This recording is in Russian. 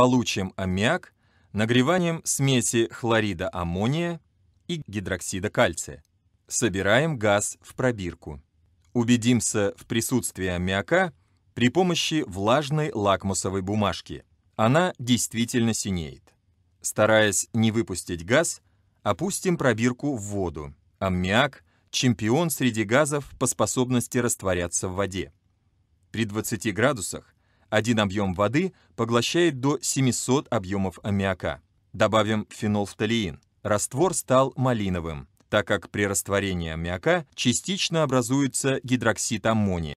получим аммиак нагреванием смеси хлорида аммония и гидроксида кальция. Собираем газ в пробирку. Убедимся в присутствии аммиака при помощи влажной лакмусовой бумажки. Она действительно синеет. Стараясь не выпустить газ, опустим пробирку в воду. Аммиак – чемпион среди газов по способности растворяться в воде. При 20 градусах один объем воды поглощает до 700 объемов аммиака. Добавим фенолфталиин. Раствор стал малиновым, так как при растворении аммиака частично образуется гидроксид аммония.